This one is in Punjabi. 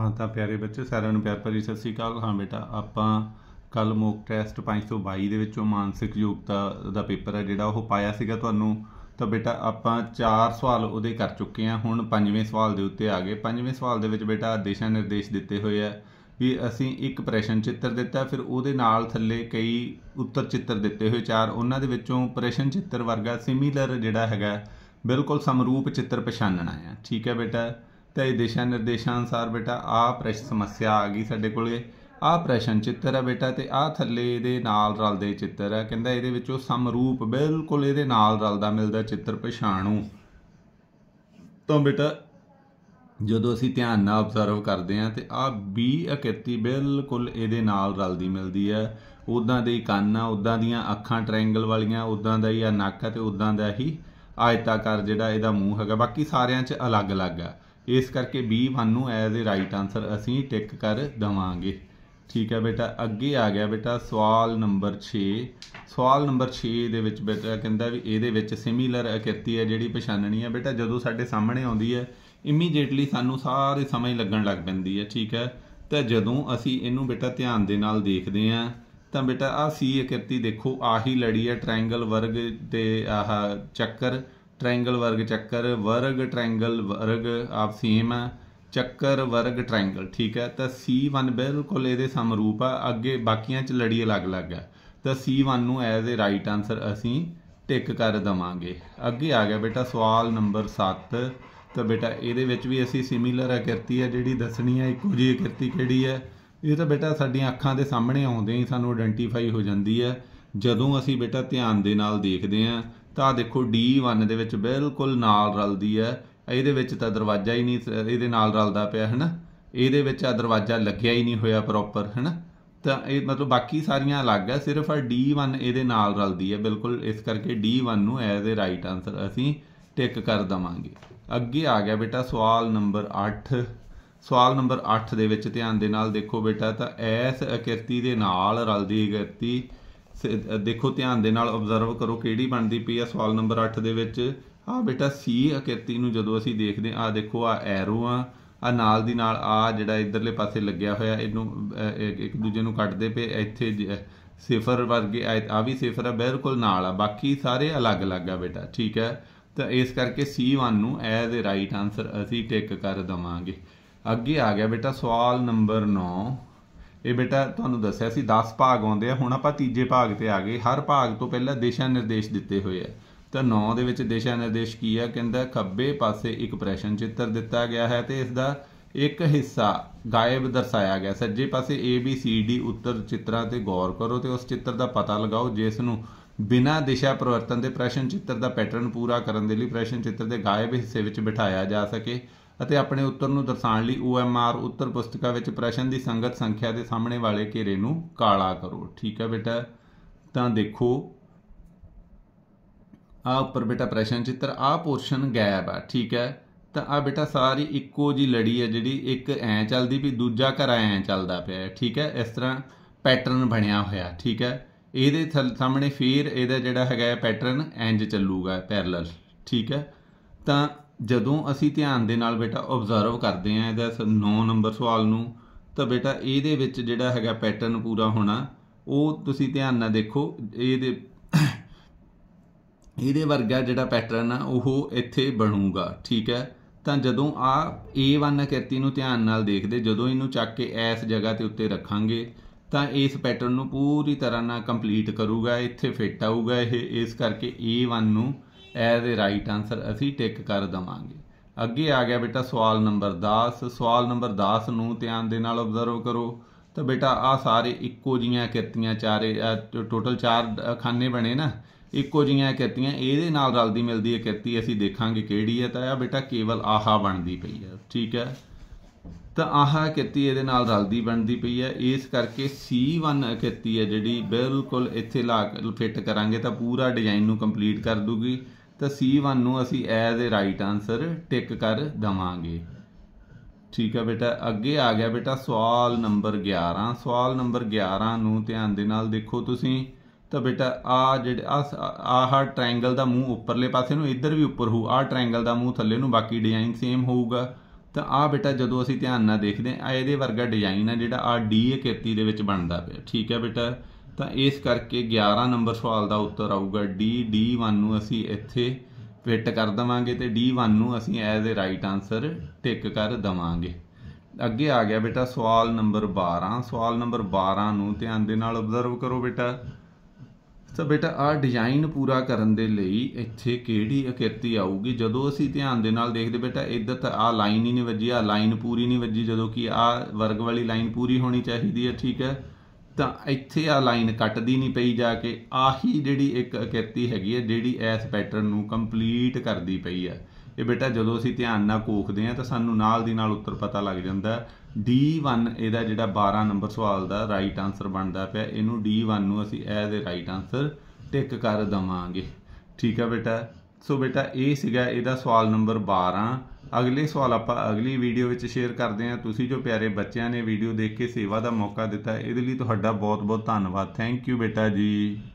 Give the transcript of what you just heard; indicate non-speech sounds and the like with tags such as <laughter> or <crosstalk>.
ਹਾਂ ਤਾਂ ਪਿਆਰੇ ਬੱਚੇ ਸਾਰਿਆਂ ਨੂੰ ਪਿਆਰ ਭਰੀ ਸਤਿ ਸ੍ਰੀ ਅਕਾਲ ਹਾਂ ਬੇਟਾ ਆਪਾਂ ਕੱਲ ਮੋਕ ਟੈਸਟ 522 ਦੇ ਵਿੱਚੋਂ ਮਾਨਸਿਕ ਯੋਗਤਾ ਦਾ ਪੇਪਰ ਹੈ ਜਿਹੜਾ ਉਹ ਪਾਇਆ ਸੀਗਾ ਤੁਹਾਨੂੰ ਤਾਂ ਬੇਟਾ ਆਪਾਂ ਚਾਰ ਸਵਾਲ ਉਹਦੇ ਕਰ ਚੁੱਕੇ ਹਾਂ ਹੁਣ ਪੰਜਵੇਂ ਸਵਾਲ ਦੇ ਉੱਤੇ ਆ ਗਏ ਪੰਜਵੇਂ ਸਵਾਲ ਦੇ ਵਿੱਚ ਬੇਟਾ ਦਿਸ਼ਾ ਨਿਰਦੇਸ਼ ਦਿੱਤੇ ਹੋਏ ਆ ਵੀ ਅਸੀਂ ਇੱਕ ਪ੍ਰਸ਼ਨ ਚਿੱਤਰ ਦਿੱਤਾ ਫਿਰ ਉਹਦੇ ਨਾਲ ਥੱਲੇ ਕਈ ਉੱਤਰ ਚਿੱਤਰ ਦਿੱਤੇ ਹੋਏ ਚਾਰ ਉਹਨਾਂ ਦੇ ਵਿੱਚੋਂ ਪ੍ਰਸ਼ਨ ਚਿੱਤਰ ਵਰਗਾ ਸਿਮਿਲਰ ਜਿਹੜਾ ਹੈਗਾ ਬਿਲਕੁਲ ਸਮਰੂਪ ਚਿੱਤਰ ਪਛਾਣਨਾ ਹੈ ਠੀਕ ਹੈ ਬੇਟਾ ਤੇ ਦਿਸ਼ਾ ਨਿਰਦੇਸ਼ਾਂ ਅਨਸਾਰ ਬੇਟਾ ਆਹ ਪ੍ਰਸ਼ਨ ਸਮੱਸਿਆ ਆ ਗਈ ਸਾਡੇ ਕੋਲੇ ਆਹ ਪ੍ਰਸ਼ਨ ਚਿੱਤਰ ਹੈ ਬੇਟਾ ਤੇ ਆਹ ਥੱਲੇ ਇਹਦੇ ਨਾਲ ਰਲਦੇ ਚਿੱਤਰ ਹੈ ਕਹਿੰਦਾ ਇਹਦੇ ਵਿੱਚੋਂ ਸਮਰੂਪ ਬਿਲਕੁਲ ਇਹਦੇ ਨਾਲ ਰਲਦਾ ਮਿਲਦਾ ਚਿੱਤਰ ਪਛਾਣੋ ਤਾਂ ਬੇਟਾ ਜਦੋਂ ਅਸੀਂ ਧਿਆਨ ਨਾਲ ਆਬਜ਼ਰਵ ਕਰਦੇ ਹਾਂ ਤੇ ਆ ਬੀ ਅਕਿਰਤੀ ਬਿਲਕੁਲ ਇਹਦੇ ਨਾਲ ਰਲਦੀ ਮਿਲਦੀ ਹੈ ਉਦਾਂ ਦੇ ਕੰਨ ਆ ਉਦਾਂ ਦੀਆਂ ਅੱਖਾਂ ਟ੍ਰਾਇੰਗਲ ਵਾਲੀਆਂ ਉਦਾਂ ਦਾ ਹੀ ਆ ਨੱਕ ਤੇ ਉਦਾਂ ਦਾ ਹੀ ਆਇਤਾਕਾਰ ਜਿਹੜਾ ਇਹਦਾ ਮੂੰਹ ਹੈਗਾ ਬਾਕੀ ਸਾਰਿਆਂ 'ਚ ਅਲੱਗ-ਅਲੱਗ ਆ ਇਸ ਕਰਕੇ B1 ਨੂੰ ਐਜ਼ ਅ ਰਾਈਟ ਆਨਸਰ ਅਸੀਂ ਟਿਕ ਕਰ ਦਵਾਂਗੇ ਠੀਕ ਹੈ ਬੇਟਾ ਅੱਗੇ ਆ ਗਿਆ ਬੇਟਾ ਸਵਾਲ ਨੰਬਰ 6 ਸਵਾਲ ਨੰਬਰ 6 ਦੇ ਵਿੱਚ ਬੇਟਾ ਕਹਿੰਦਾ ਵੀ ਇਹਦੇ ਵਿੱਚ ਸਿਮਿਲਰ ਅਕਿਰਤੀ ਹੈ ਜਿਹੜੀ ਪਛਾਣਨੀ ਹੈ ਬੇਟਾ ਜਦੋਂ ਸਾਡੇ ਸਾਹਮਣੇ ਆਉਂਦੀ ਹੈ ਇਮੀਡੀਏਟਲੀ ਸਾਨੂੰ ਸਾਰੇ ਸਮਝ ਲੱਗਣ ਲੱਗ ਪੈਂਦੀ ਹੈ ਠੀਕ ਹੈ ਤਾਂ ਜਦੋਂ ਅਸੀਂ ਇਹਨੂੰ ਬੇਟਾ ਧਿਆਨ ਦੇ ਨਾਲ ਦੇਖਦੇ ਆਂ ਤਾਂ ਬੇਟਾ ਆ ਸੀ ਅਕਿਰਤੀ ਦੇਖੋ ਆਹੀ ਲੜੀ ਹੈ ਟ੍ਰਾਇੰਗਲ ਵਰਗ ਤੇ ਆਹ ਚੱਕਰ ਟ੍ਰਾਇੰਗਲ ਵਰਗ ਚੱਕਰ ਵਰਗ ਟ੍ਰਾਇੰਗਲ ਵਰਗ ਆਪ ਸੇਮ ਆ ਚੱਕਰ ਵਰਗ ਟ੍ਰਾਇੰਗਲ ਠੀਕ ਹੈ ਤਾਂ C1 ਬਿਲਕੁਲ ਇਹਦੇ ਸਮਰੂਪ ਆ ਅੱਗੇ ਬਾਕੀਆਂ ਚ ਲੜੀ ਅਲੱਗ-ਅਲੱਗ ਆ ਤਾਂ C1 ਨੂੰ ਐਜ਼ ਅ ਰਾਈਟ ਆਨਸਰ ਅਸੀਂ ਟਿਕ ਕਰ ਦਵਾਂਗੇ ਅੱਗੇ ਆ ਗਿਆ ਬੇਟਾ ਸਵਾਲ ਨੰਬਰ 7 ਤਾਂ ਬੇਟਾ ਇਹਦੇ ਵਿੱਚ ਵੀ ਅਸੀਂ ਸਿਮਿਲਰ ਅਕਿਰਤੀ ਹੈ ਜਿਹੜੀ ਦੱਸਣੀ ਹੈ ਇੱਕੋ ਜਿਹੀ ਅਕਿਰਤੀ ਕਿਹੜੀ ਹੈ ਇਹ ਤਾਂ ਬੇਟਾ ਸਾਡੀਆਂ ਅੱਖਾਂ ਦੇ ਸਾਹਮਣੇ ਆਉਂਦੇ ਹੀ ਸਾਨੂੰ ਆਇਡੈਂਟੀਫਾਈ ਹੋ ਜਾਂਦੀ ਹੈ ਜਦੋਂ ਅਸੀਂ ਬੇਟਾ ਧਿਆਨ ਦੇ ਨਾਲ ਦੇਖਦੇ ਆਂ ਤਾਂ ਦੇਖੋ D1 ਦੇ ਵਿੱਚ ਬਿਲਕੁਲ ਨਾਲ ਰਲਦੀ ਹੈ ਇਹਦੇ ਵਿੱਚ ਤਾਂ ਦਰਵਾਜ਼ਾ ਹੀ ਨਹੀਂ ਇਹਦੇ ਨਾਲ ਰਲਦਾ ਪਿਆ ਹੈ ਨਾ ਇਹਦੇ ਵਿੱਚ ਆ ਦਰਵਾਜ਼ਾ ਲੱਗਿਆ ਹੀ ਨਹੀਂ ਹੋਇਆ ਪ੍ਰੋਪਰ ਹੈ ਨਾ ਤਾਂ ਇਹ ਮਤਲਬ ਬਾਕੀ ਸਾਰੀਆਂ ਅਲੱਗ ਹੈ ਸਿਰਫ ਆ D1 ਇਹਦੇ ਨਾਲ ਰਲਦੀ ਹੈ ਬਿਲਕੁਲ ਇਸ ਕਰਕੇ D1 ਨੂੰ ਐਜ਼ ਅ ਰਾਈਟ ਆਨਸਰ ਅਸੀਂ ਟਿਕ ਕਰ ਦਵਾਂਗੇ ਅੱਗੇ ਆ ਗਿਆ ਬੇਟਾ ਸਵਾਲ ਨੰਬਰ 8 ਸਵਾਲ ਨੰਬਰ 8 ਦੇ ਵਿੱਚ ਧਿਆਨ ਦੇ ਨਾਲ ਦੇਖੋ ਬੇਟਾ ਤਾਂ ਐਸ ਅਕਿਰਤੀ ਦੇ ਨਾਲ ਰਲਦੀ ਅਕਿਰਤੀ ਦੇਖੋ ਧਿਆਨ ਦੇ ਨਾਲ ਆਬਜ਼ਰਵ ਕਰੋ ਕਿਹੜੀ ਬਣਦੀ ਪਈ ਆ ਸਵਾਲ ਨੰਬਰ 8 ਦੇ ਵਿੱਚ ਆ ਬੇਟਾ ਸੀ ਅਕਿਰਤੀ ਨੂੰ ਜਦੋਂ ਅਸੀਂ ਦੇਖਦੇ ਆ ਦੇਖੋ ਆ ਐਰੋ ਆ ਆ ਨਾਲ ਦੀ ਨਾਲ ਆ ਜਿਹੜਾ ਇਧਰਲੇ ਪਾਸੇ ਲੱਗਿਆ ਹੋਇਆ ਇਹਨੂੰ ਇੱਕ ਦੂਜੇ ਨੂੰ ਕੱਟਦੇ ਪਏ ਇੱਥੇ ਸਿਫਰ ਵਰਗੇ ਆ ਵੀ ਸਿਫਰ ਆ ਬਿਲਕੁਲ ਨਾਲ ਆ ਬਾਕੀ ਸਾਰੇ ਅਲੱਗ-ਅਲੱਗ ਆ ਬੇਟਾ ਠੀਕ ਹੈ ਤਾਂ ਇਸ ਕਰਕੇ C1 ਨੂੰ ਐਜ਼ ਅ ਰਾਈਟ ਆਨਸਰ ਅਸੀਂ ਟਿਕ ਕਰ ਦਵਾਂਗੇ ਅੱਗੇ ਆ ਗਿਆ ਬੇਟਾ ਸਵਾਲ ਨੰਬਰ 9 ਇਹ ਬੇਟਾ ਤੁਹਾਨੂੰ ਦੱਸਿਆ ਸੀ 10 ਭਾਗ ਆਉਂਦੇ ਆ ਹੁਣ ਆਪਾਂ ਤੀਜੇ ਭਾਗ ਤੇ ਆ ਗਏ ਹਰ ਭਾਗ ਤੋਂ ਪਹਿਲਾਂ ਦਿਸ਼ਾ ਨਿਰਦੇਸ਼ ਦਿੱਤੇ ਹੋਏ ਆ ਤਾਂ 9 ਦੇ ਵਿੱਚ ਦਿਸ਼ਾ ਨਿਰਦੇਸ਼ ਕੀ ਆ ਕਹਿੰਦਾ ਖੱਬੇ ਪਾਸੇ ਇੱਕ ਪ੍ਰਸ਼ਨ ਚਿੱਤਰ ਦਿੱਤਾ ਗਿਆ ਹੈ ਤੇ ਇਸ ਦਾ ਇੱਕ ਹਿੱਸਾ ਗਾਇਬ ਦਰਸਾਇਆ ਗਿਆ ਸੱਜੇ ਪਾਸੇ A B C D ਉੱਤਰ ਚਿੱਤਰਾਂ ਤੇ ਗੌਰ ਕਰੋ ਤੇ ਉਸ ਚਿੱਤਰ ਦਾ ਪਤਾ ਲਗਾਓ ਜਿਸ ਨੂੰ ਬਿਨਾਂ ਦਿਸ਼ਾ ਪਰਿਵਰਤਨ ਦੇ ਪ੍ਰਸ਼ਨ ਚਿੱਤਰ ਦਾ ਪੈਟਰਨ ਪੂਰਾ ਕਰਨ ਦੇ ਲਈ ਪ੍ਰਸ਼ਨ ਚਿੱਤਰ ਦੇ ਗਾਇਬ ਹਿੱਸੇ ਵਿੱਚ ਬਿਠਾਇਆ ਜਾ ਸਕੇ ਅਤੇ ਆਪਣੇ ਉੱਤਰ ਨੂੰ ਦਰਸਾਉਣ ਲਈ OMR ਉੱਤਰ ਪੁਸਤਕਾ ਵਿੱਚ ਪ੍ਰਸ਼ਨ ਦੀ ਸੰਗਤ ਸੰਖਿਆ ਦੇ ਸਾਹਮਣੇ ਵਾਲੇ ਘੇਰੇ ਨੂੰ ਕਾਲਾ ਕਰੋ ਠੀਕ ਹੈ ਬੇਟਾ ਤਾਂ ਦੇਖੋ ਆ ਉੱਪਰ ਬੇਟਾ ਪ੍ਰਸ਼ਨ ਚਿੱਤਰ ਆ ਪੋਰਸ਼ਨ ਗਾਇਬ ਆ ਠੀਕ ਹੈ ਤਾਂ ਆ ਬੇਟਾ ਸਾਰੀ ਇੱਕੋ ਜੀ ਲੜੀ ਹੈ ਜਿਹੜੀ ਇੱਕ ਐ ਚੱਲਦੀ ਵੀ ਦੂਜਾ ਘਰ ਐ ਚੱਲਦਾ ਪਿਆ ਠੀਕ ਹੈ ਇਸ ਤਰ੍ਹਾਂ ਪੈਟਰਨ ਬਣਿਆ ਹੋਇਆ ਠੀਕ ਹੈ ਇਹਦੇ ਸਾਹਮਣੇ ਫੇਰ ਇਹਦਾ ਜਿਹੜਾ ਹੈਗਾ ਪੈਟਰਨ ਇੰਜ ਚੱਲੂਗਾ ਪੈਰਲਲ ਠੀਕ ਹੈ ਤਾਂ ਜਦੋਂ ਅਸੀਂ ਧਿਆਨ ਦੇ ਨਾਲ ਬੇਟਾ ਆਬਜ਼ਰਵ ਕਰਦੇ ਆ ਇਹਦਾ 9 ਨੰਬਰ ਸਵਾਲ ਨੂੰ ਤਾਂ ਬੇਟਾ ਇਹਦੇ ਵਿੱਚ ਜਿਹੜਾ ਹੈਗਾ ਪੈਟਰਨ ਪੂਰਾ ਹੋਣਾ ਉਹ ਤੁਸੀਂ ਧਿਆਨ ਨਾਲ ਦੇਖੋ ਇਹਦੇ <coughs> ਇਹਦੇ ਵਰਗਾ ਜਿਹੜਾ ਪੈਟਰਨ ਆ ਉਹ ਇੱਥੇ ਬਣੂਗਾ ਠੀਕ ਹੈ ਤਾਂ ਜਦੋਂ ਆ A1 ਕਿਰਤੀ ਨੂੰ ਧਿਆਨ ਨਾਲ ਦੇਖਦੇ ਜਦੋਂ ਇਹਨੂੰ ਚੱਕ ਕੇ ਇਸ ਜਗ੍ਹਾ ਤੇ ਉੱਤੇ ਰੱਖਾਂਗੇ ਤਾਂ ਇਸ ਪੈਟਰਨ ਨੂੰ ਪੂਰੀ ਤਰ੍ਹਾਂ ਨਾਲ ਕੰਪਲੀਟ ਕਰੂਗਾ ਇੱਥੇ ਫਿੱਟ ਆਊਗਾ ਇਹ ਇਸ ਕਰਕੇ A1 ਨੂੰ ਐਜ਼ ਅ ਰਾਈਟ ਆਨਸਰ ਅਸੀਂ ਟਿਕ ਕਰ ਦਵਾਂਗੇ ਅੱਗੇ ਆ ਗਿਆ ਬੇਟਾ ਸਵਾਲ ਨੰਬਰ 10 ਸਵਾਲ ਨੰਬਰ 10 ਨੂੰ ਧਿਆਨ ਦੇ ਨਾਲ ਆਬਜ਼ਰਵ ਕਰੋ ਤਾਂ ਬੇਟਾ ਆ ਸਾਰੇ ਇੱਕੋ ਜੀਆਂ ਕਿਰਤੀਆਂ ਚਾਰੇ ਟੋਟਲ ਚਾਰ ਖਾਨੇ ਬਣੇ ਨਾ ਇੱਕੋ ਜੀਆਂ ਕਿਰਤੀਆਂ ਇਹਦੇ ਨਾਲ ਰਲਦੀ ਮਿਲਦੀ ਹੈ ਕਿਰਤੀ ਅਸੀਂ ਦੇਖਾਂਗੇ ਕਿਹੜੀ ਹੈ ਤਾਂ ਆ ਬੇਟਾ ਕੇਵਲ ਆਹਾ ਬਣਦੀ ਪਈ ਹੈ ਠੀਕ ਹੈ ਤਾਂ ਆਹਾ ਕਿਰਤੀ ਇਹਦੇ ਨਾਲ ਰਲਦੀ ਬਣਦੀ ਪਈ ਹੈ ਇਸ ਕਰਕੇ C1 ਕਿਰਤੀ ਹੈ ਜਿਹੜੀ ਬਿਲਕੁਲ ਇੱਥੇ ਲਾ ਫਿੱਟ ਕਰਾਂਗੇ ਤਾਂ ਪੂਰਾ ਡਿਜ਼ਾਈਨ ਨੂੰ ਕੰਪਲੀਟ ਕਰ ਦੂਗੀ ਤਾਂ C1 ਨੂੰ ਅਸੀਂ as a right answer tick ਕਰ ਦਵਾਂਗੇ ਠੀਕ ਹੈ ਬੇਟਾ ਅੱਗੇ ਆ ਗਿਆ ਬੇਟਾ ਸਵਾਲ ਨੰਬਰ 11 ਸਵਾਲ ਨੰਬਰ 11 ਨੂੰ ਧਿਆਨ ਦੇ ਨਾਲ ਦੇਖੋ ਤੁਸੀਂ ਤਾਂ ਬੇਟਾ ਆ ਜਿਹੜਾ ਆਹ ਟ੍ਰਾਇੰਗਲ ਦਾ ਮੂੰਹ ਉੱਪਰਲੇ ਪਾਸੇ ਨੂੰ ਇੱਧਰ ਵੀ ਉੱਪਰ ਹੋਊ ਆਹ ਟ੍ਰਾਇੰਗਲ ਦਾ ਮੂੰਹ ਥੱਲੇ ਨੂੰ ਬਾਕੀ ਡਿਜ਼ਾਈਨ ਸੇਮ ਹੋਊਗਾ ਤਾਂ ਆ ਬੇਟਾ ਜਦੋਂ ਅਸੀਂ ਧਿਆਨ ਨਾਲ ਦੇਖਦੇ ਆ ਇਹਦੇ ਵਰਗਾ ਡਿਜ਼ਾਈਨ ਆ ਜਿਹੜਾ ਆ ਡੀ ਕਿਰਤੀ ਦੇ ਵਿੱਚ ਬਣਦਾ ਪਿਆ ਠੀਕ ਹੈ ਬੇਟਾ ਤਾਂ ਇਸ ਕਰਕੇ 11 ਨੰਬਰ ਸਵਾਲ ਦਾ ਉੱਤਰ ਆਊਗਾ ਡੀ ਡੀ 1 ਨੂੰ ਅਸੀਂ ਇੱਥੇ ਫਿੱਟ ਕਰ ਦਵਾਂਗੇ ਤੇ ਡੀ 1 ਨੂੰ ਅਸੀਂ as a right answer tick ਕਰ ਦਵਾਂਗੇ ਅੱਗੇ ਆ ਗਿਆ ਬੇਟਾ ਸਵਾਲ ਨੰਬਰ 12 ਸਵਾਲ ਨੰਬਰ 12 ਨੂੰ ਧਿਆਨ ਦੇ ਨਾਲ ਅਬਜ਼ਰਵ ਕਰੋ ਬੇਟਾ ਤਾਂ ਬੇਟਾ ਆ ਡਿਜ਼ਾਈਨ ਪੂਰਾ ਕਰਨ ਦੇ ਲਈ ਇੱਥੇ ਕਿਹੜੀ ਅਕਿਰਤੀ ਆਊਗੀ ਜਦੋਂ ਅਸੀਂ ਧਿਆਨ ਦੇ ਨਾਲ ਦੇਖਦੇ ਬੇਟਾ ਇੱਧਰ ਤਾਂ ਆ ਲਾਈਨ ਹੀ ਨਹੀਂ ਵੱਜੀ ਆ ਲਾਈਨ ਪੂਰੀ ਨਹੀਂ ਵੱਜੀ ਜਦੋਂ ਕਿ ਆ ਵਰਗ ਵਾਲੀ ਲਾਈਨ ਪੂਰੀ ਹੋਣੀ ਚਾਹੀਦੀ ਹੈ ਠੀਕ ਹੈ ਤਾਂ ਇੱਥੇ ਆ ਲਾਈਨ ਕੱਟਦੀ ਨਹੀਂ ਪਈ ਜਾ ਕੇ ਆਹੀ ਜਿਹੜੀ ਇੱਕ ਅਕੇਤੀ ਹੈਗੀ ਹੈ ਜਿਹੜੀ ਇਸ ਪੈਟਰਨ ਨੂੰ ਕੰਪਲੀਟ ਕਰਦੀ ਪਈ ਹੈ ਇਹ ਬੇਟਾ ਜਦੋਂ ਅਸੀਂ ਧਿਆਨ ਨਾਲ ਕੋਖਦੇ ਆ ਤਾਂ ਸਾਨੂੰ ਨਾਲ ਦੀ ਨਾਲ ਉੱਤਰ ਪਤਾ ਲੱਗ ਜਾਂਦਾ D1 ਇਹਦਾ ਜਿਹੜਾ 12 ਨੰਬਰ ਸਵਾਲ ਦਾ ਰਾਈਟ ਆਨਸਰ ਬਣਦਾ ਪਿਆ ਇਹਨੂੰ D1 ਨੂੰ ਅਸੀਂ as a right answer tick ਕਰ ਦਵਾਂਗੇ ਠੀਕ ਆ ਬੇਟਾ ਸੋ ਬੇਟਾ ਇਹ ਸੀਗਾ ਇਹਦਾ ਸਵਾਲ ਨੰਬਰ 12 ਅਗਲੇ ਸਵਾਲ ਆਪਾਂ ਅਗਲੀ ਵੀਡੀਓ ਵਿੱਚ ਸ਼ੇਅਰ ਕਰਦੇ ਹਾਂ ਤੁਸੀਂ ਜੋ ਪਿਆਰੇ ਬੱਚਿਆਂ ਨੇ ਵੀਡੀਓ ਦੇਖ ਕੇ ਸੇਵਾ ਦਾ ਮੌਕਾ ਦਿੱਤਾ ਇਹਦੇ ਲਈ ਤੁਹਾਡਾ ਬਹੁਤ ਬਹੁਤ ਧੰਨਵਾਦ ਥੈਂਕ ਯੂ ਬੇਟਾ ਜੀ